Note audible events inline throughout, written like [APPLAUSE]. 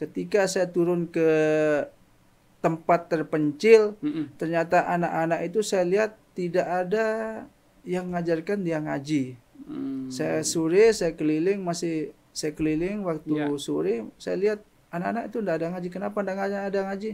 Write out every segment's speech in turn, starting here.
ketika saya turun ke tempat terpencil mm -mm. ternyata anak-anak itu saya lihat tidak ada yang mengajarkan dia ngaji mm. saya sore saya keliling masih saya keliling waktu yeah. sore saya lihat anak-anak itu tidak ada ngaji kenapa tidak ada ngaji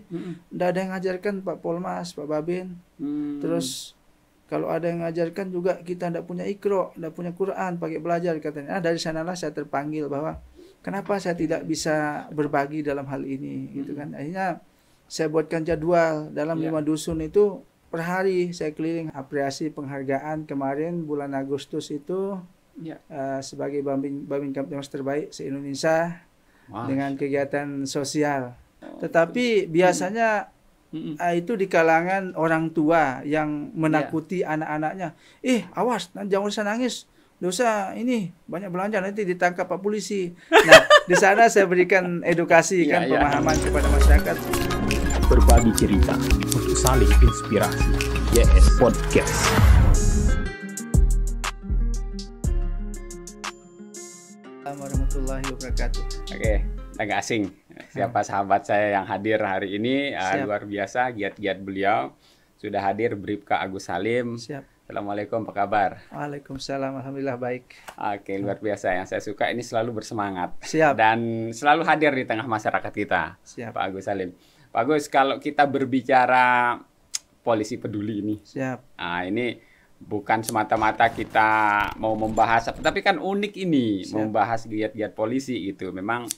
tidak ada yang mengajarkan Pak Polmas Pak Babin mm. terus kalau ada yang mengajarkan juga kita tidak punya ikro tidak punya Quran pakai belajar katanya nah, dari sanalah saya terpanggil bahwa Kenapa saya tidak bisa berbagi dalam hal ini gitu kan? Hmm. Akhirnya saya buatkan jadwal dalam ya. lima dusun itu per hari saya keliling apresiasi penghargaan kemarin bulan Agustus itu yeah. Ya. uh, sebagai bambing bambing kampus terbaik se Indonesia wow. dengan kegiatan sosial. Oh, Tetapi betul. Hmm. biasanya mm. itu di kalangan orang tua yang menakuti yeah. anak-anaknya. Eh awas jangan usah nangis dosa ini banyak belanja nanti ditangkap pak polisi. Nah, di sana saya berikan edukasi iya, kan ya, pemahaman ya. kepada masyarakat. Berbagi cerita untuk saling inspirasi. YS Podcast. warahmatullahi wabarakatuh. Oke, agak asing. Siapa sahabat saya yang hadir hari ini ah, Siap. uh, luar biasa giat-giat beliau sudah hadir Bribka Agus Salim. Siap. Assalamualaikum, apa kabar? Waalaikumsalam, alhamdulillah baik. Oke, luar biasa. Yang saya suka ini selalu bersemangat. Siap. Dan selalu hadir di tengah masyarakat kita. Siap. Pak Agus Salim. Pak Agus, kalau kita berbicara polisi peduli ini. Siap. Nah, ini bukan semata-mata kita mau membahas, tapi kan unik ini Siap. membahas giat-giat polisi itu. Memang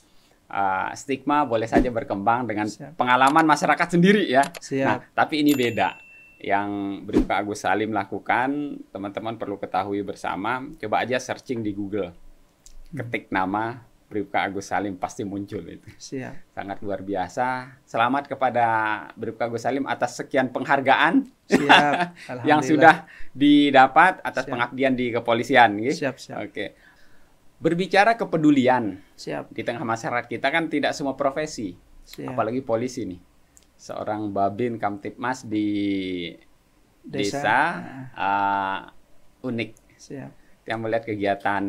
uh, stigma boleh saja berkembang dengan Siap. pengalaman masyarakat sendiri ya. Siap. Nah, tapi ini beda yang Bripka Agus Salim lakukan, teman-teman perlu ketahui bersama. Coba aja searching di Google, hmm. ketik nama Bripka Agus Salim pasti muncul itu. Siap. Sangat luar biasa. Selamat kepada Bripka Agus Salim atas sekian penghargaan siap. [LAUGHS] yang sudah didapat atas siap. pengabdian di kepolisian. Gitu. Siap, siap. Oke. Berbicara kepedulian siap. di tengah masyarakat kita kan tidak semua profesi, siap. apalagi polisi nih seorang babin kamtipmas di desa, desa nah. uh, unik. Siap. Yang melihat kegiatan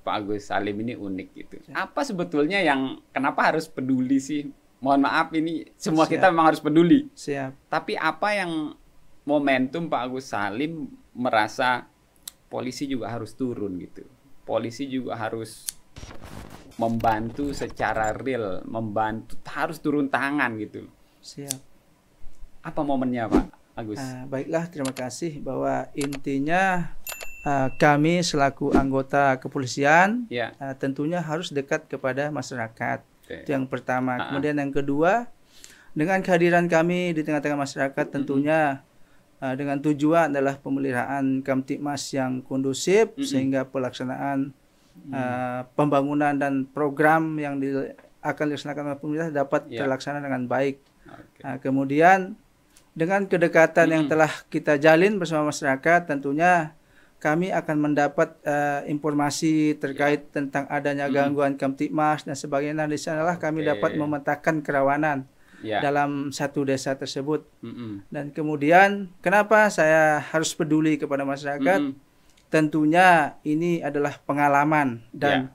Pak Agus Salim ini unik gitu. Siap. Apa sebetulnya yang kenapa harus peduli sih? Mohon maaf ini semua Siap. kita memang harus peduli. Siap. Tapi apa yang momentum Pak Agus Salim merasa polisi juga harus turun gitu. Polisi juga harus membantu secara real, membantu harus turun tangan gitu Siap. Apa momennya Pak Agus? Uh, baiklah, terima kasih bahwa intinya uh, kami selaku anggota kepolisian yeah. Ya. uh, tentunya harus dekat kepada masyarakat. Okay. Itu yang pertama. Uh ah, -huh. Kemudian yang kedua, dengan kehadiran kami di tengah-tengah masyarakat tentunya dengan tujuan adalah pemeliharaan Kamtipmas yang kondusif mm -hmm. sehingga pelaksanaan uh, pembangunan dan program yang di, akan dilaksanakan oleh pemerintah dapat yeah. terlaksana dengan baik. Okay. Nah, kemudian dengan kedekatan hmm. yang telah kita jalin bersama masyarakat, tentunya kami akan mendapat uh, informasi terkait yeah. tentang adanya gangguan hmm. kamtipmas dan sebagainya. Nah, di sanalah okay. kami dapat memetakan kerawanan yeah. dalam satu desa tersebut. Mm -hmm. Dan kemudian kenapa saya harus peduli kepada masyarakat? Mm -hmm. Tentunya ini adalah pengalaman dan yeah.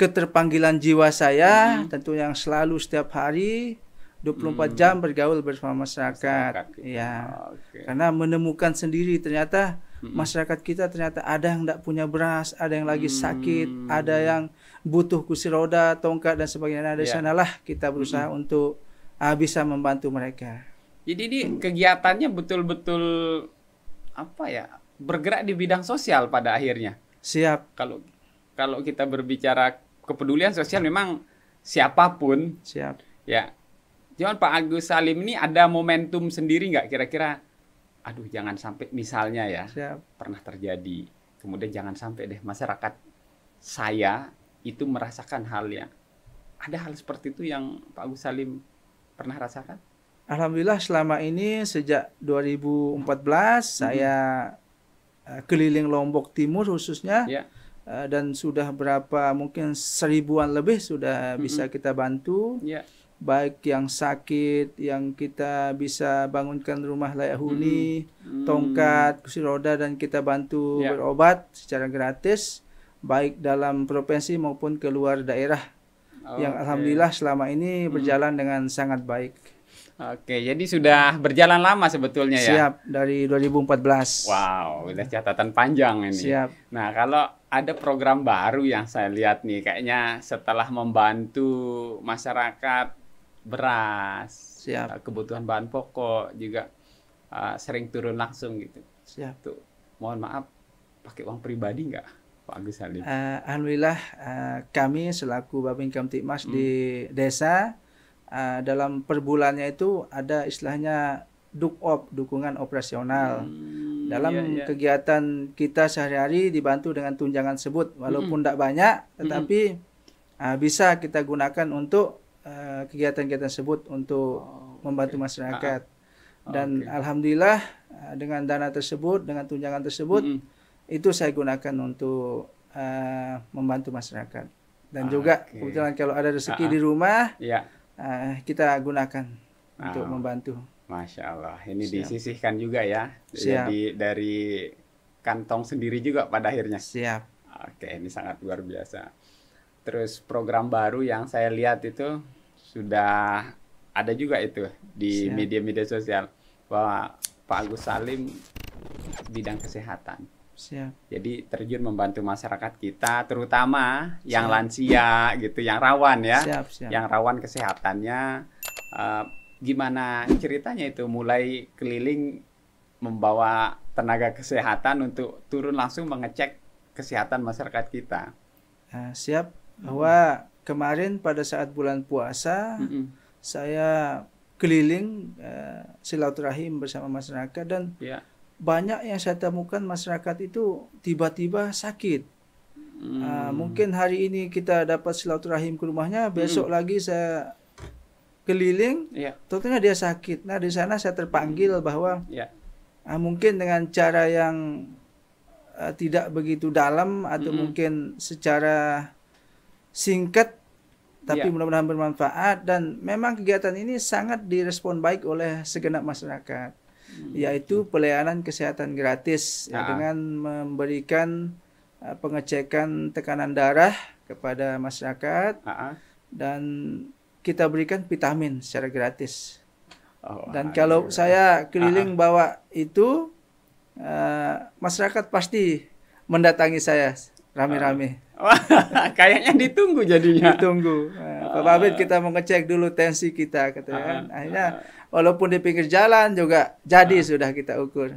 keterpanggilan jiwa saya mm -hmm. tentu yang selalu setiap hari 24 hmm. jam bergaul bersama masyarakat. masyarakat ya. okay. Karena menemukan sendiri ternyata hmm. masyarakat kita ternyata ada yang tidak punya beras, ada yang lagi hmm. sakit, ada yang butuh kursi roda, tongkat dan sebagainya. Nah, dari yeah. sanalah kita berusaha hmm. untuk uh, bisa membantu mereka. Jadi ini kegiatannya betul-betul apa ya? Bergerak di bidang sosial pada akhirnya. Siap. Kalau kalau kita berbicara kepedulian sosial memang siapapun siap. Ya, Cuman Pak Agus Salim ini ada momentum sendiri nggak kira-kira? Aduh, jangan sampai misalnya ya Siap. pernah terjadi. Kemudian jangan sampai deh masyarakat saya itu merasakan hal yang ada hal seperti itu yang Pak Agus Salim pernah rasakan? Alhamdulillah selama ini sejak 2014 mm -hmm. saya eh, keliling Lombok Timur khususnya yeah. Ya. dan sudah berapa mungkin seribuan lebih sudah -hmm. bisa kita bantu. Yeah baik yang sakit yang kita bisa bangunkan rumah layak hmm. huni hmm. Hmm. tongkat kursi roda dan kita bantu yeah. berobat secara gratis baik dalam provinsi maupun keluar daerah oh, yang okay. alhamdulillah selama ini hmm. berjalan dengan sangat baik Oke, jadi sudah berjalan lama sebetulnya ya. Siap, dari 2014. Wow, sudah catatan panjang ini. Siap. Nah, kalau ada program baru yang saya lihat nih, kayaknya setelah membantu masyarakat beras, Siap. Eh, kebutuhan bahan pokok juga uh, sering turun langsung gitu. Siap. Tuh, mohon maaf, pakai uang pribadi nggak, Pak Agus Uh, Alhamdulillah uh, kami selaku Bapak Income hmm. di desa uh, dalam perbulannya itu ada istilahnya dukop dukungan operasional. Hmm, dalam iya, iya. kegiatan kita sehari-hari dibantu dengan tunjangan sebut walaupun tidak hmm. banyak hmm. tetapi hmm. Uh, bisa kita gunakan untuk Eh, kegiatan-kegiatan tersebut untuk oh, membantu masyarakat. Ah. ah. Dan okay. alhamdulillah uh, dengan dana tersebut, dengan tunjangan tersebut, mm -hmm. itu saya gunakan untuk uh, membantu masyarakat. Dan ah, juga okay. kebetulan kalau ada rezeki ah, ah. di rumah, ya. uh, kita gunakan ah. untuk membantu. Masya Allah, ini Siap. disisihkan juga ya. Siap. Jadi dari kantong sendiri juga pada akhirnya. Siap. Oke, ini sangat luar biasa. Terus program baru yang saya lihat itu sudah ada juga itu di media-media sosial bahwa Pak Agus Salim bidang kesehatan. Siap. Jadi terjun membantu masyarakat kita, terutama siap. yang lansia gitu, yang rawan ya, siap, siap. yang rawan kesehatannya. Uh, gimana ceritanya itu mulai keliling membawa tenaga kesehatan untuk turun langsung mengecek kesehatan masyarakat kita. Uh, siap bahwa hmm kemarin pada saat bulan puasa mm -hmm. saya keliling uh, silaturahim bersama masyarakat dan yeah. banyak yang saya temukan masyarakat itu tiba-tiba sakit. Mm. Uh, mungkin hari ini kita dapat silaturahim ke rumahnya, besok mm. lagi saya keliling, yeah. tentunya dia sakit. Nah di sana saya terpanggil mm. bahwa yeah. Ya. uh, mungkin dengan cara yang uh, tidak begitu dalam atau mm -hmm. mungkin secara singkat tapi ya. mudah-mudahan bermanfaat dan memang kegiatan ini sangat direspon baik oleh segenap masyarakat hmm. yaitu pelayanan kesehatan gratis ya, ah. dengan memberikan eh, pengecekan tekanan darah kepada masyarakat ah. dan kita berikan vitamin secara gratis oh, dan kalau saya keliling nah. bawa itu uh, masyarakat pasti mendatangi saya Rame-rame. [LAUGHS] Kayaknya ditunggu jadinya. Ditunggu. Nah, Pak ah. Babit kita mau ngecek dulu tensi kita katanya ah. kan. Akhirnya walaupun di pinggir jalan juga jadi ah. sudah kita ukur.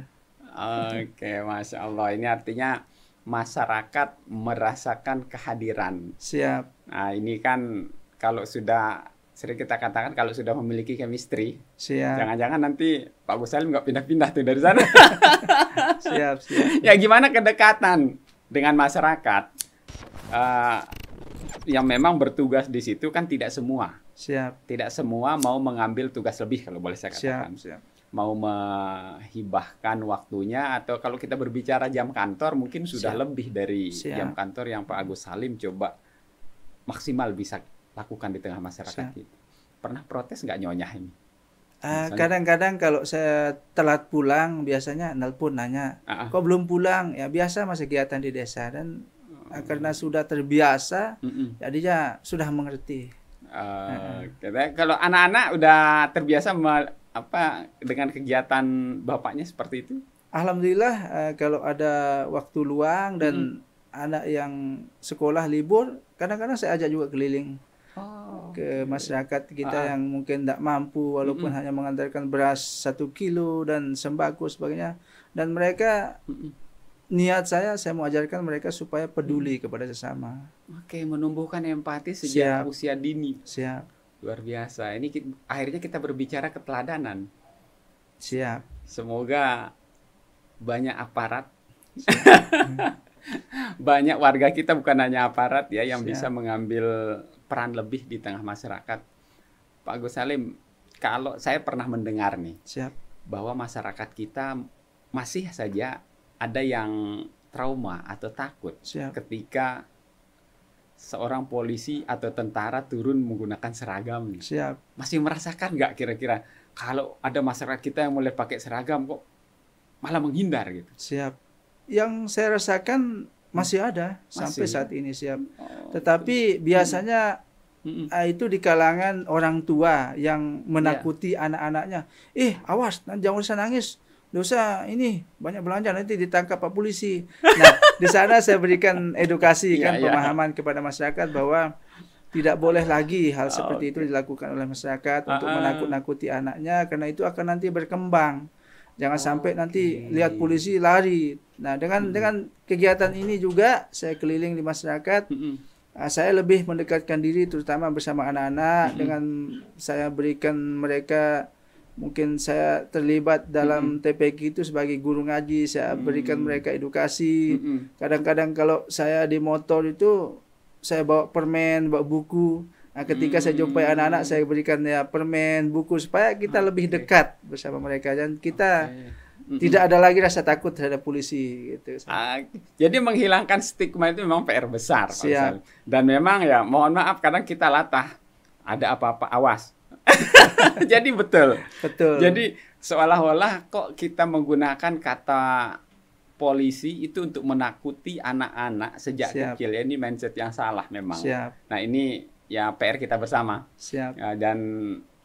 Oke, Masya Allah. Ini artinya masyarakat merasakan kehadiran. Siap. Nah, ini kan kalau sudah sering kita katakan kalau sudah memiliki chemistry, siap. jangan-jangan nanti Pak Gus Salim nggak pindah-pindah tuh dari sana. [LAUGHS] siap, siap. Ya gimana kedekatan? dengan masyarakat uh, yang memang bertugas di situ kan tidak semua. Siap. Tidak semua mau mengambil tugas lebih kalau boleh saya katakan. Siap, siap. Mau menghibahkan waktunya atau kalau kita berbicara jam kantor mungkin sudah siap. lebih dari siap. jam kantor yang Pak Agus Salim coba maksimal bisa lakukan di tengah masyarakat siap. kita. Gitu. Pernah protes nggak nyonya ini? Eh, kadang-kadang kalau saya telat pulang biasanya nelpon nanya uh -uh. kok belum pulang ya biasa masih kegiatan di desa dan uh, karena sudah terbiasa uh -uh. jadinya sudah mengerti uh, uh. kalau anak-anak udah terbiasa apa dengan kegiatan bapaknya seperti itu alhamdulillah uh, kalau ada waktu luang dan uh -huh. anak yang sekolah libur kadang-kadang saya ajak juga keliling Oh, ke masyarakat kita uh yang mungkin tidak mampu walaupun mm hanya mengantarkan beras satu kilo dan sembako sebagainya dan mereka niat saya saya mau ajarkan mereka supaya peduli hmm. kepada sesama. Oke, menumbuhkan empati sejak Siap. usia dini. Siap. Luar biasa. Ini kita, akhirnya kita berbicara keteladanan. Siap. Semoga banyak aparat [LAUGHS] banyak warga kita bukan hanya aparat ya yang Siap. bisa mengambil peran lebih di tengah masyarakat. Pak Gus Salim, kalau saya pernah mendengar nih, Siap. bahwa masyarakat kita masih saja ada yang trauma atau takut Siap. ketika seorang polisi atau tentara turun menggunakan seragam Siap. Masih merasakan nggak kira-kira kalau ada masyarakat kita yang mulai pakai seragam kok malah menghindar gitu? Siap. Yang saya rasakan masih ada Masih. sampai saat ini siap. Oh, Tetapi itu. biasanya hmm. itu di kalangan orang tua yang menakuti yeah. anak-anaknya. Eh, awas, jangan usah nangis dosa ini banyak belanja nanti ditangkap pak polisi. Nah [LAUGHS] di sana saya berikan edukasi iya, kan yeah, pemahaman kepada masyarakat bahwa tidak boleh lagi hal ah, seperti oh, okay. itu dilakukan oleh masyarakat uh -huh. untuk menakut-nakuti anaknya karena itu akan nanti berkembang. Jangan oh, sampai nanti lihat polisi lari. Nah, dengan hmm. dengan kegiatan ini juga saya keliling di masyarakat. Ah, saya lebih mendekatkan diri terutama bersama anak-anak dengan saya berikan mereka mungkin saya terlibat dalam mm -hmm. itu sebagai guru ngaji saya hmm. berikan mereka edukasi Kadang -kadang kalau saya di motor itu saya bawa permen bawa buku Nah, ketika hmm. saya jumpai hmm. anak-anak, saya berikan ya permen, buku supaya kita okay. Ah, lebih dekat bersama mereka dan kita okay. tidak ada lagi rasa takut terhadap polisi gitu. Uh, jadi menghilangkan stigma itu memang PR besar, Dan memang ya, mohon maaf kadang kita latah ada apa-apa awas. [LAUGHS] jadi betul. Betul. Jadi seolah-olah kok kita menggunakan kata polisi itu untuk menakuti anak-anak sejak Siap. kecil ya ini mindset yang salah memang. Siap. Nah, ini ya PR kita bersama. Siap. Ya, dan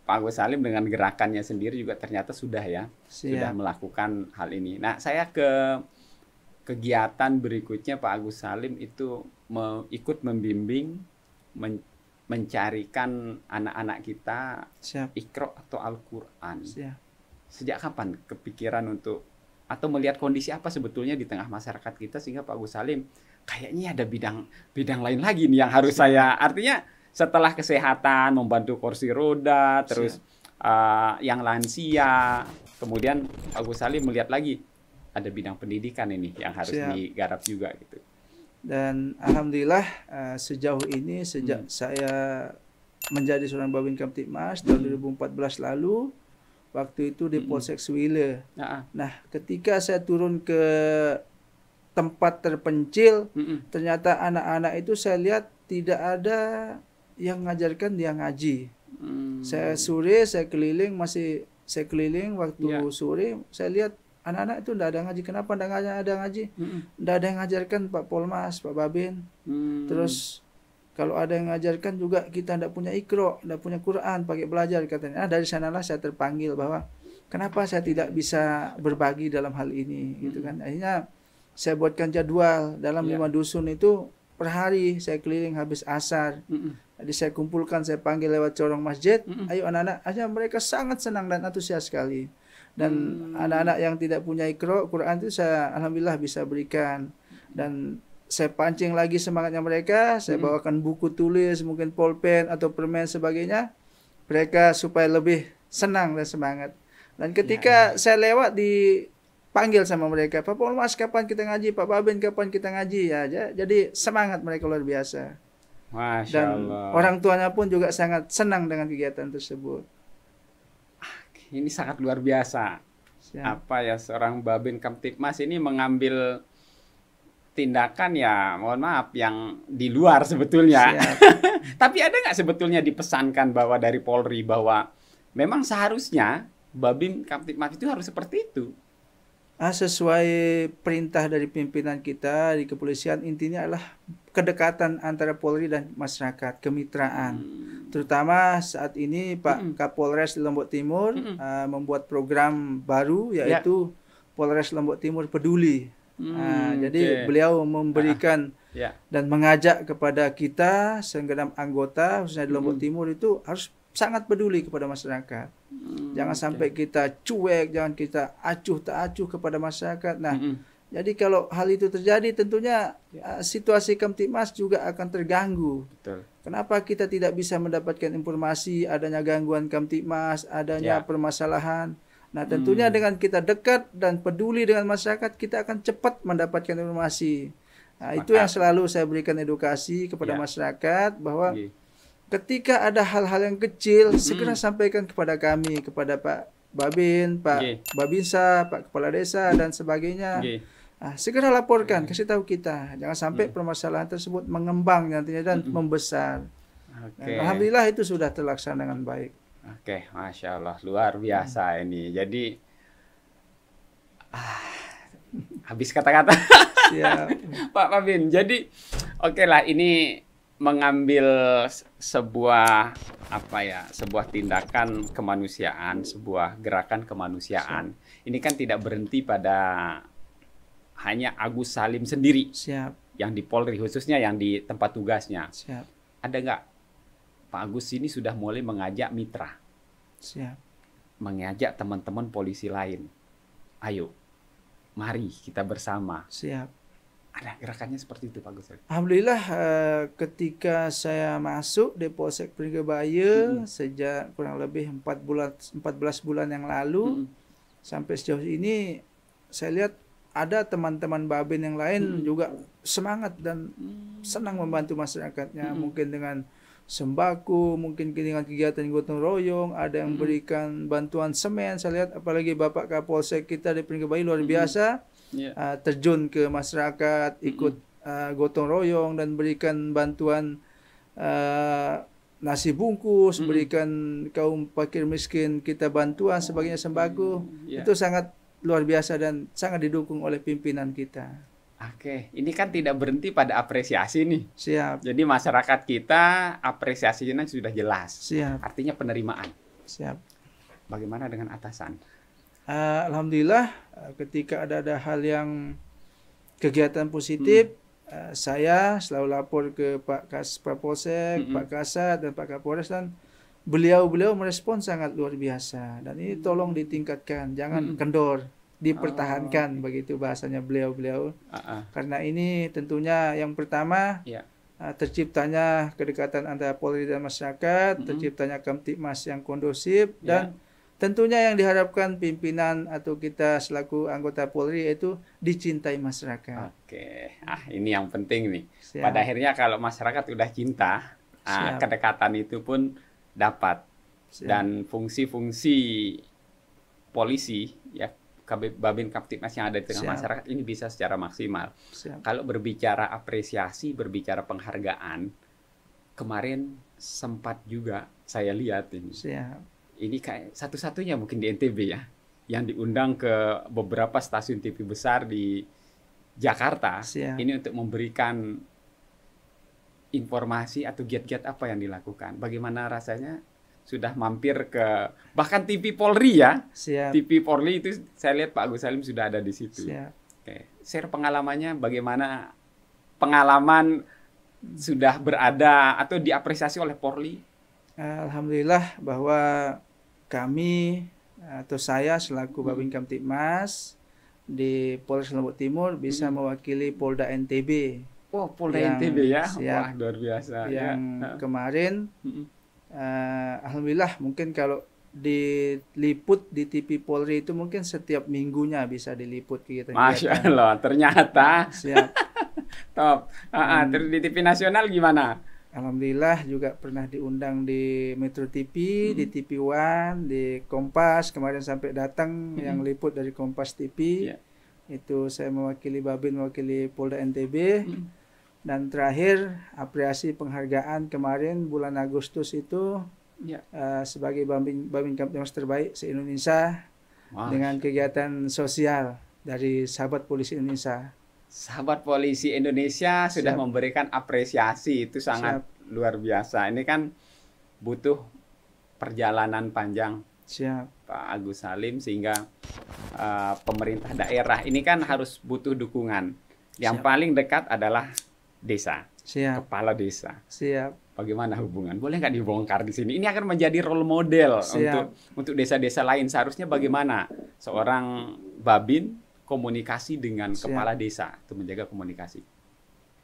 Pak Agus Salim dengan gerakannya sendiri juga ternyata sudah ya Siap. sudah melakukan hal ini. Nah saya ke kegiatan berikutnya Pak Agus Salim itu me ikut membimbing men mencarikan anak-anak kita ikro atau Al-Quran. Sejak kapan kepikiran untuk atau melihat kondisi apa sebetulnya di tengah masyarakat kita sehingga Pak Agus Salim kayaknya ada bidang bidang lain lagi nih yang harus Siap. saya artinya setelah kesehatan membantu kursi roda terus uh, yang lansia kemudian Pak Salim melihat lagi ada bidang pendidikan ini yang harus Siap. digarap juga gitu dan alhamdulillah uh, sejauh ini sejak hmm. saya menjadi seorang babin Kamtipmas tahun 2014 hmm. lalu waktu itu di hmm. Polsek Swile. Nah, ketika saya turun ke tempat terpencil, hmm. ternyata anak-anak itu saya lihat tidak ada yang ngajarkan dia ngaji. Hmm. Saya sore saya keliling masih saya keliling waktu ya. sore saya lihat anak-anak itu tidak ada ngaji. Kenapa tidak ada, ada ngaji? Tidak ada yang ngajarkan Pak Polmas, Pak Babin. Hmm. Terus kalau ada yang ngajarkan juga kita tidak punya ikro, tidak punya Quran, pakai belajar katanya. Nah, dari sanalah saya terpanggil bahwa kenapa saya tidak bisa berbagi dalam hal ini, gitu hmm. gitu kan? Akhirnya saya buatkan jadwal dalam yeah. lima dusun itu per hari saya keliling habis asar. Hmm. Jadi saya kumpulkan, saya panggil lewat corong masjid. Mm -mm. Ayo anak-anak, aja mereka sangat senang dan antusias sekali. Dan hmm. anak-anak mm. yang tidak punya ikro, Quran itu saya alhamdulillah bisa berikan. Dan saya pancing lagi semangatnya mereka, saya mm. bawakan buku tulis, mungkin pulpen atau permen sebagainya. Mereka supaya lebih senang dan semangat. Dan ketika ya, ya. saya lewat dipanggil sama mereka, Pak Mas, kapan kita ngaji, Pak Babin, kapan kita ngaji ya. Jadi semangat mereka luar biasa. Masya dan Allah. orang tuanya pun juga sangat senang dengan kegiatan tersebut. Ah, ini sangat luar biasa. Siap. Ya. Apa ya seorang Babin Kamtipmas ini mengambil tindakan ya mohon maaf yang di luar sebetulnya. [LAUGHS] Tapi ada nggak sebetulnya dipesankan bahwa dari Polri bahwa memang seharusnya Babin Kamtipmas itu harus seperti itu. Nah, sesuai perintah dari pimpinan kita di kepolisian intinya adalah kedekatan antara Polri dan masyarakat, kemitraan. Hmm. Terutama saat ini Pak hmm. Kapolres Lombok Timur hmm. uh, membuat program baru ya. yaitu ya. Polres Lombok Timur Peduli. Hmm, uh, jadi okay. beliau memberikan ah, yeah. Ya. dan mengajak kepada kita segenap anggota khususnya di Lombok hmm. Timur itu harus sangat peduli kepada masyarakat. Hmm, jangan okay. sampai kita cuek, jangan kita acuh tak acuh kepada masyarakat. Nah, hmm. hmm. jadi kalau hal itu terjadi tentunya ya. Uh, situasi Kamtipmas juga akan terganggu. Betul. Kenapa kita tidak bisa mendapatkan informasi adanya gangguan Kamtipmas, adanya ya. permasalahan? Nah, hmm. tentunya hmm. dengan kita dekat dan peduli dengan masyarakat, kita akan cepat mendapatkan informasi. Nah, itu yang selalu saya berikan edukasi kepada ya. masyarakat bahwa yeah ketika ada hal-hal yang kecil hmm. segera sampaikan kepada kami kepada Pak Babin, Pak okay. Babinsa, Pak Kepala Desa dan sebagainya. Okay. Nah, segera laporkan, kasih tahu kita. Jangan sampai hmm. permasalahan tersebut mengembang nantinya dan hmm. membesar. Okay. Nah, Alhamdulillah itu sudah terlaksana dengan baik. Oke, okay. masya Allah, luar biasa hmm. ini. Jadi, ah, habis kata-kata, [LAUGHS] Pak Babin. Jadi, oke okay lah, ini mengambil sebuah apa ya sebuah tindakan kemanusiaan sebuah gerakan kemanusiaan siap. ini kan tidak berhenti pada hanya Agus Salim sendiri siap yang di Polri khususnya yang di tempat tugasnya siap ada nggak Pak Agus ini sudah mulai mengajak mitra siap mengajak teman-teman polisi lain ayo mari kita bersama siap ada gerakannya seperti itu Pak Gus. Alhamdulillah eh, ketika saya masuk di Polsek Pringgebaya -hmm. sejak kurang lebih 4 bulan 14 bulan yang lalu -hmm. sampai sejauh ini saya lihat ada teman-teman Babin yang lain -hmm. juga semangat dan mm. senang membantu masyarakatnya -hmm. mungkin dengan sembako, mungkin dengan kegiatan gotong royong, ada yang memberikan bantuan semen. Saya lihat apalagi Bapak Kapolsek kita di Pringgebayi luar biasa yeah. Iya. uh, terjun ke masyarakat, ikut mm -hmm. uh, gotong royong dan berikan bantuan uh, nasi bungkus, mm -hmm. berikan kaum fakir miskin kita bantuan oh, sebagainya sembako. Yeah. Itu sangat luar biasa dan sangat didukung oleh pimpinan kita. Oke, ini kan tidak berhenti pada apresiasi nih. Siap. Jadi masyarakat kita apresiasinya sudah jelas. Siap. Artinya penerimaan. Siap. Bagaimana dengan atasan? uh, alhamdulillah eh, ketika ada ada hal yang kegiatan positif hmm. uh, saya selalu lapor ke Pak Kas Polsek, hmm. Pak Kasat dan Pak Kapolres dan beliau-beliau merespon sangat luar biasa dan ini hmm. tolong ditingkatkan jangan hmm. kendor dipertahankan oh. begitu bahasanya beliau-beliau uh -uh. karena ini tentunya yang pertama yeah. Ya. terciptanya kedekatan antara Polri dan masyarakat -hmm. terciptanya Kamtipmas yang kondusif yeah. dan Tentunya yang diharapkan pimpinan atau kita selaku anggota Polri itu dicintai masyarakat. Oke, ah ini yang penting nih. Siap. Pada akhirnya kalau masyarakat sudah cinta, ah, kedekatan itu pun dapat. Siap. Dan fungsi-fungsi polisi ya Babin Kaptipmas yang ada di tengah Siap. masyarakat ini bisa secara maksimal. Siap. Kalau berbicara apresiasi, berbicara penghargaan, kemarin sempat juga saya lihat ini. Siap ini kayak satu-satunya mungkin di NTB ya yang diundang ke beberapa stasiun TV besar di Jakarta Siap. ini untuk memberikan informasi atau giat-giat apa yang dilakukan. Bagaimana rasanya sudah mampir ke bahkan TV Polri ya. Siap. TV Polri itu saya lihat Pak Agus Salim sudah ada di situ. Oke, share pengalamannya bagaimana pengalaman sudah berada atau diapresiasi oleh Polri. Alhamdulillah bahwa kami atau saya selaku hmm. Babin Kamtibmas di Polres Lombok Timur bisa hmm. mewakili Polda NTB. Oh, Polda yang, NTB ya. Siap, Wah, luar biasa. Ya. Yang ya. kemarin hmm. uh, alhamdulillah mungkin kalau diliput di TV Polri itu mungkin setiap minggunya bisa diliput gitu. Masya Allah, ternyata. Siap. [LAUGHS] Top. Uh, uh, hmm. Terus di TV nasional gimana? Alhamdulillah juga pernah diundang di Metro TV, hmm. di TV One, di Kompas kemarin sampai datang hmm. yang liput dari Kompas TV. Yeah. Itu saya mewakili Babin, mewakili Polda NTB. Hmm. Dan terakhir apresiasi penghargaan kemarin bulan Agustus itu yeah. Ya. uh, sebagai Babin Babin Kamtimas terbaik se Indonesia Mas. dengan kegiatan sosial dari Sahabat Polisi Indonesia sahabat polisi Indonesia Siap. sudah memberikan apresiasi itu sangat Siap. luar biasa. Ini kan butuh perjalanan panjang. Siap. Pak Agus Salim sehingga uh, pemerintah daerah ini kan harus butuh dukungan. Yang Siap. paling dekat adalah desa. Siap. Kepala desa. Siap. Bagaimana hubungan? Boleh nggak dibongkar di sini? Ini akan menjadi role model Siap. untuk untuk desa-desa lain. Seharusnya bagaimana seorang babin komunikasi dengan Siap. kepala desa itu menjaga komunikasi.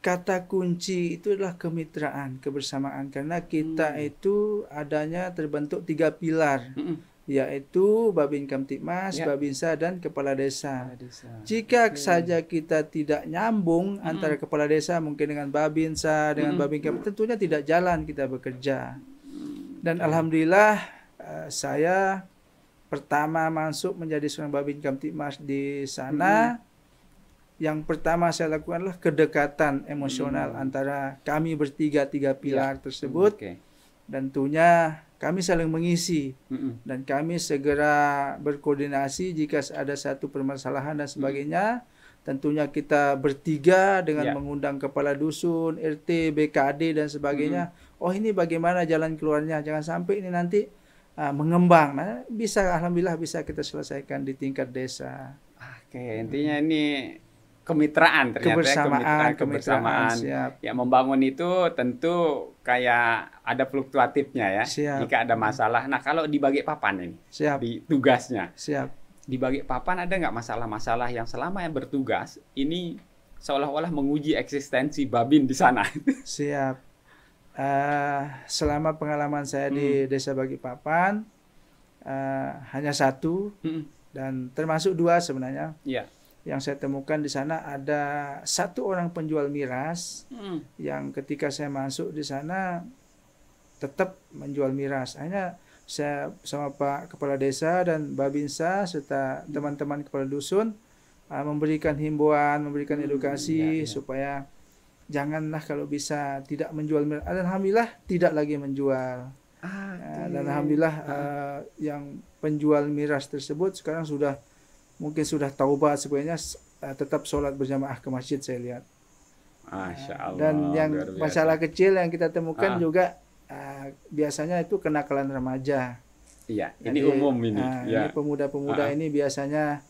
Kata kunci itu adalah kemitraan, kebersamaan karena kita hmm. itu adanya terbentuk tiga pilar. Hmm. yaitu Babin Kamtipmas, ya. Babinsa dan kepala desa. desa. Jika okay. saja kita tidak nyambung hmm. antara kepala desa mungkin dengan Babinsa, dengan hmm. Babin tentunya tidak jalan kita bekerja. Hmm. Dan alhamdulillah eh, saya pertama masuk menjadi seorang babin kamtibmas di sana, hmm. yang pertama saya lakukan adalah kedekatan emosional hmm. antara kami bertiga tiga pilar ya. tersebut. Hmm, okay. Dan tentunya kami saling mengisi hmm. dan kami segera berkoordinasi jika ada satu permasalahan dan sebagainya. Hmm. Tentunya kita bertiga dengan yeah. mengundang kepala dusun, RT, BKD dan sebagainya. Hmm. Oh ini bagaimana jalan keluarnya? Jangan sampai ini nanti Ah, mengembang. Nah, bisa alhamdulillah bisa kita selesaikan di tingkat desa. Ah, oke, intinya ini kemitraan ternyata ya, kebersamaan, ya, kemitraan, kebersamaan. Siap. Ya membangun itu tentu kayak ada fluktuatifnya ya. Siap. Jika ada masalah. Nah, kalau dibagi bagi papan ini siap di tugasnya. Siap. Di papan ada nggak masalah-masalah yang selama yang bertugas ini seolah-olah menguji eksistensi Babin di sana. Siap uh, selama pengalaman saya hmm. di desa Bagipapan uh, eh, hanya satu hmm. dan termasuk dua sebenarnya. Yeah. Yang saya temukan di sana ada satu orang penjual miras hmm. yang ketika saya masuk di sana tetap menjual miras. Hanya saya sama Pak Kepala Desa dan Babinsa serta teman-teman kepala dusun uh, memberikan himbauan, memberikan hmm, edukasi hmm, ya, ya. supaya janganlah kalau bisa tidak menjual dan alhamdulillah tidak lagi menjual ah, dan alhamdulillah ah. Eh, yang penjual miras tersebut sekarang sudah mungkin sudah taubat sebenarnya eh, tetap sholat berjamaah ke masjid saya lihat Masya ah, Allah, dan yang masalah kecil yang kita temukan ah. juga ah, biasanya itu kenakalan remaja iya ini Jadi, umum ini uh, ya. ini pemuda-pemuda ah. ini biasanya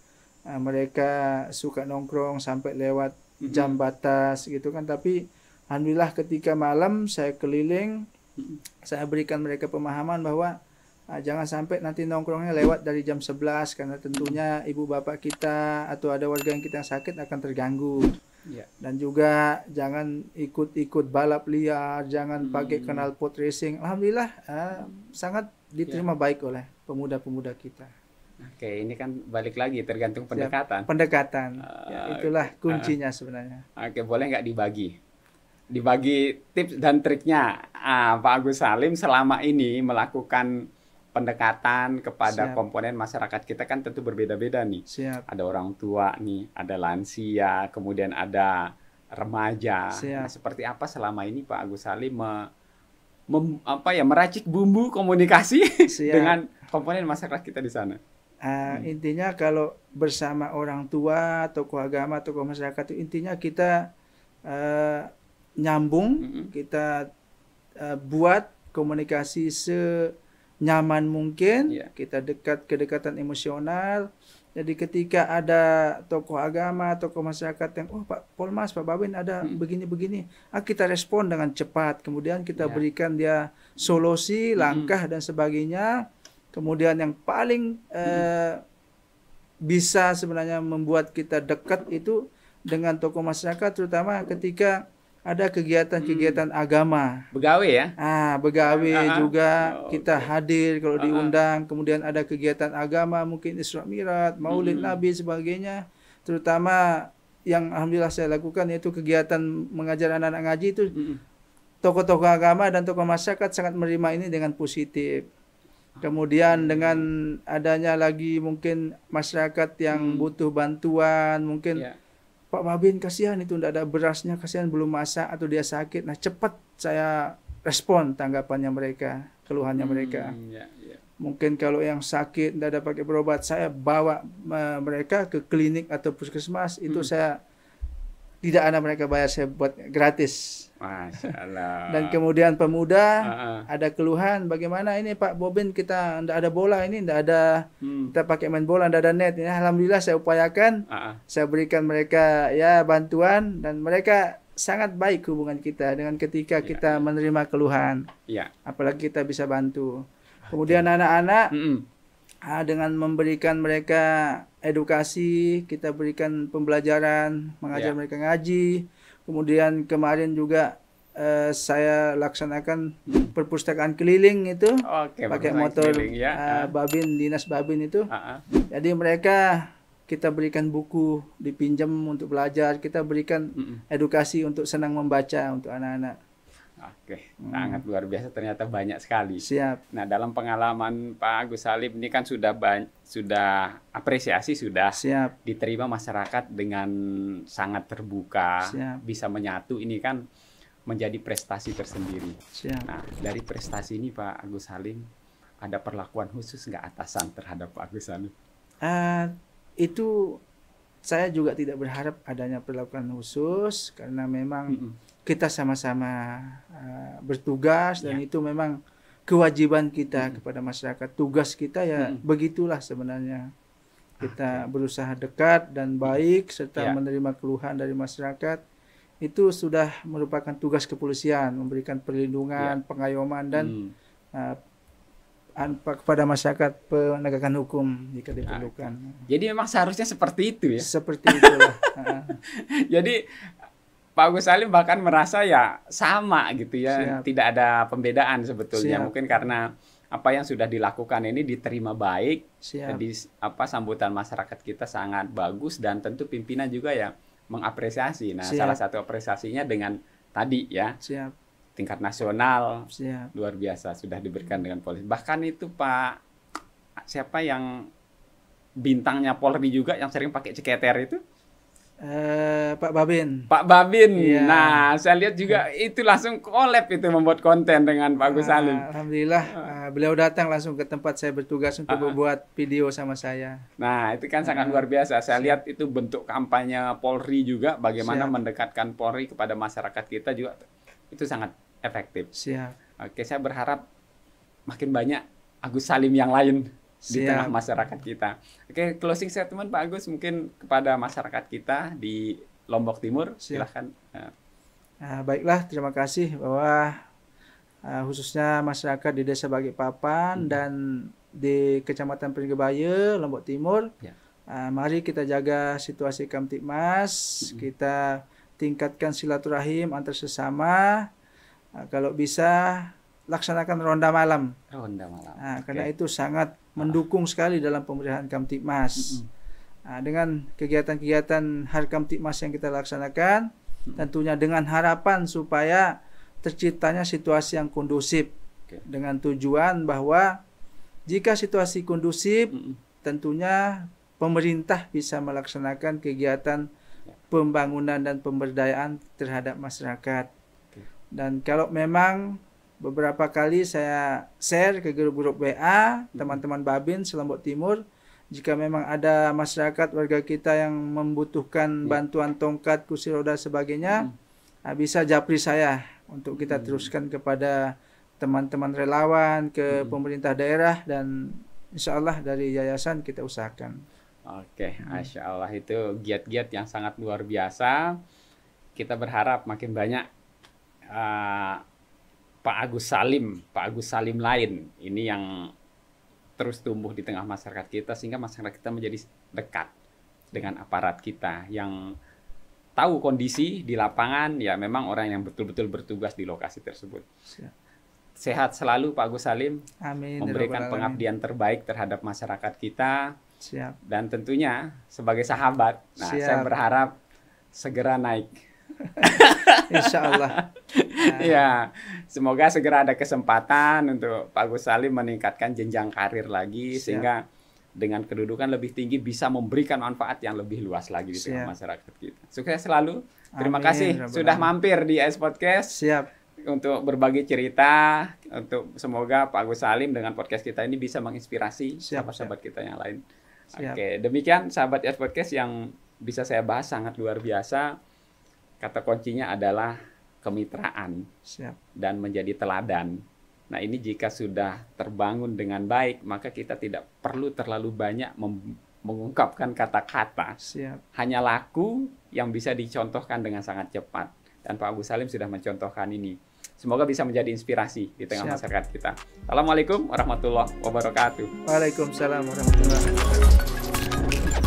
mereka suka nongkrong sampai lewat hmm. jam batas gitu kan tapi alhamdulillah ketika malam saya keliling hmm. saya berikan mereka pemahaman bahwa ah, jangan sampai nanti nongkrongnya lewat dari jam 11 karena tentunya ibu bapak kita atau ada warga yang kita sakit akan terganggu ya. dan juga jangan ikut-ikut balap liar jangan hmm. pakai kenal pot racing alhamdulillah eh, sangat diterima ya. baik oleh pemuda-pemuda kita Oke, ini kan balik lagi tergantung pendekatan. Ya, pendekatan, uh, ya, itulah kuncinya uh, sebenarnya. Oke, boleh nggak dibagi? Dibagi tips dan triknya uh, Pak Agus Salim selama ini melakukan pendekatan kepada Siap. komponen masyarakat kita kan tentu berbeda-beda nih. Siap. Ada orang tua nih, ada lansia, kemudian ada remaja. Nah, seperti apa selama ini Pak Agus Salim me, mem, apa ya meracik bumbu komunikasi [LAUGHS] dengan komponen masyarakat kita di sana? Uh, hmm. Intinya kalau bersama orang tua, tokoh agama, tokoh masyarakat itu intinya kita uh, nyambung, hmm. kita uh, buat komunikasi se nyaman mungkin, yeah. kita dekat kedekatan emosional. Jadi ketika ada tokoh agama, tokoh masyarakat yang oh Pak Polmas, Pak Babin ada hmm. begini-begini, ah kita respon dengan cepat, kemudian kita yeah. berikan dia solusi, hmm. langkah hmm. dan sebagainya Kemudian yang paling hmm. bisa sebenarnya membuat kita dekat itu dengan tokoh masyarakat terutama ketika ada kegiatan-kegiatan hmm. agama. Begawi ya? Ah, begawe uh ah, -huh. Ah, ah. juga oh, kita hadir kalau uh -huh. diundang. Kemudian ada kegiatan agama mungkin Isra Mirat, Maulid hmm. Nabi sebagainya. Terutama yang alhamdulillah saya lakukan yaitu kegiatan mengajar anak-anak ngaji itu hmm. tokoh-tokoh agama dan tokoh masyarakat sangat menerima ini dengan positif. Kemudian dengan adanya lagi mungkin masyarakat yang hmm. butuh bantuan, mungkin yeah. Pak Mabin kasihan itu tidak ada berasnya, kasihan belum masak atau dia sakit. Nah, cepat saya respon tanggapannya mereka, keluhannya hmm, mereka. Yeah, ya. Mungkin kalau yang sakit tidak ada pakai berobat, saya bawa eh, mereka ke klinik atau puskesmas, itu hmm. saya tidak ada mereka bayar saya buat gratis. Masya Allah. Dan kemudian pemuda uh-uh. ada keluhan bagaimana ini Pak Bobin kita tidak ada bola ini tidak ada hmm. kita pakai main bola tidak ada net ini alhamdulillah saya upayakan uh-uh. saya berikan mereka ya bantuan dan mereka sangat baik hubungan kita dengan ketika ya. kita menerima keluhan. Ya. Apalagi kita bisa bantu. Kemudian anak-anak okay. mm -mm. dengan memberikan mereka edukasi, kita berikan pembelajaran, mengajar yeah. mereka ngaji. Kemudian kemarin juga uh, saya laksanakan perpustakaan keliling itu okay, pakai motor keliling, ya. uh, babin dinas babin itu. Uh ah, huh ah. Jadi mereka kita berikan buku dipinjam untuk belajar, kita berikan edukasi untuk senang membaca untuk anak-anak. Oke, hmm. sangat luar biasa ternyata banyak sekali. Siap. Nah, dalam pengalaman Pak Agus Salim ini kan sudah sudah apresiasi sudah Siap. diterima masyarakat dengan sangat terbuka, Siap. bisa menyatu ini kan menjadi prestasi tersendiri. Siap. Nah, dari prestasi ini Pak Agus Salim ada perlakuan khusus nggak atasan terhadap Pak Agus Salim? Uh, itu saya juga tidak berharap adanya perlakuan khusus karena memang mm -mm kita sama-sama uh, bertugas dan ya. itu memang kewajiban kita hmm. kepada masyarakat tugas kita ya hmm. begitulah sebenarnya kita ah, okay. berusaha dekat dan baik serta ya. menerima keluhan dari masyarakat itu sudah merupakan tugas kepolisian memberikan perlindungan ya. pengayoman dan hmm. uh, kepada masyarakat penegakan hukum jika ah, diperlukan. Jadi memang seharusnya seperti itu ya. Seperti itu. [LAUGHS] Ah. Jadi Pak Agus Salim bahkan merasa ya sama gitu ya, Siap. tidak ada pembedaan sebetulnya. Siap. Mungkin karena apa yang sudah dilakukan ini diterima baik, Siap. jadi apa sambutan masyarakat kita sangat bagus dan tentu pimpinan juga ya mengapresiasi. Nah, Siap. salah satu apresiasinya dengan tadi ya. Siap. Tingkat nasional Siap. luar biasa sudah diberikan dengan polisi. Bahkan itu Pak siapa yang bintangnya Polri juga yang sering pakai ceketer itu Uh, Pak Babin. Pak Babin. Yeah. Nah, saya lihat juga itu langsung collab itu membuat konten dengan Pak Gus ah, Salim. Alhamdulillah, uh, beliau datang langsung ke tempat saya bertugas untuk uh, membuat video sama saya. Nah, itu kan sangat luar biasa. Saya siap. lihat itu bentuk kampanye Polri juga, bagaimana siap. mendekatkan Polri kepada masyarakat kita juga itu sangat efektif. Siap. Oke, saya berharap makin banyak Agus Salim yang lain di tengah masyarakat kita. Oke, closing statement Pak Agus mungkin kepada masyarakat kita di Lombok Timur, Siap. silahkan. Nah, baiklah, terima kasih bahwa uh, khususnya masyarakat di Desa Balikpapan hmm. dan di Kecamatan Peringgabaya, Lombok Timur. Ya. Uh, mari kita jaga situasi Kamtipmas, hmm. kita tingkatkan silaturahim antar sesama. Uh, kalau bisa laksanakan ronda malam. Ronda malam. Nah, okay. Karena itu sangat ah. mendukung sekali dalam pemeliharaan Kamtipmas. Mm -hmm. nah, dengan kegiatan-kegiatan kamtipmas yang kita laksanakan, mm -hmm. tentunya dengan harapan supaya terciptanya situasi yang kondusif okay. dengan tujuan bahwa jika situasi kondusif, mm -hmm. tentunya pemerintah bisa melaksanakan kegiatan ya. pembangunan dan pemberdayaan terhadap masyarakat. Dan kalau memang beberapa kali saya share ke grup-grup WA teman-teman Babin Selombok Timur jika memang ada masyarakat warga kita yang membutuhkan ya. bantuan tongkat kursi roda sebagainya hmm. Ah, bisa japri saya untuk kita hmm. teruskan kepada teman-teman relawan ke hmm. pemerintah daerah dan insya Allah dari yayasan kita usahakan. Oke, insya hmm. Allah itu giat-giat yang sangat luar biasa. Kita berharap makin banyak uh, Pak Agus Salim, Pak Agus Salim lain. Ini yang terus tumbuh di tengah masyarakat kita sehingga masyarakat kita menjadi dekat dengan aparat kita yang tahu kondisi di lapangan ya memang orang yang betul-betul bertugas di lokasi tersebut. Sehat selalu Pak Agus Salim. Amin. Memberikan pengabdian terbaik terhadap masyarakat kita. Siap. Dan tentunya sebagai sahabat, nah saya berharap segera naik [LAUGHS] Insya Allah. [LAUGHS] ya, semoga segera ada kesempatan untuk Pak Gus Salim meningkatkan jenjang karir lagi Siap. sehingga dengan kedudukan lebih tinggi bisa memberikan manfaat yang lebih luas lagi di tengah masyarakat kita. Sukses selalu. Terima kasih sudah mampir di S Podcast. Siap untuk berbagi cerita untuk semoga Pak Gus Salim dengan podcast kita ini bisa menginspirasi sahabat-sahabat kita yang lain. Siap. Oke, demikian sahabat Yes Podcast yang bisa saya bahas sangat luar biasa kata kuncinya adalah kemitraan Siap. dan menjadi teladan. Nah, ini jika sudah terbangun dengan baik, maka kita tidak perlu terlalu banyak mengungkapkan kata-kata. Hanya laku yang bisa dicontohkan dengan sangat cepat. Dan Pak Abu Salim sudah mencontohkan ini. Semoga bisa menjadi inspirasi di tengah Siap. masyarakat kita. Assalamualaikum warahmatullahi wabarakatuh. Waalaikumsalam warahmatullahi wabarakatuh.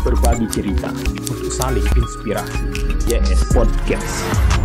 Berbagi cerita untuk saling inspirasi. YS Podcast.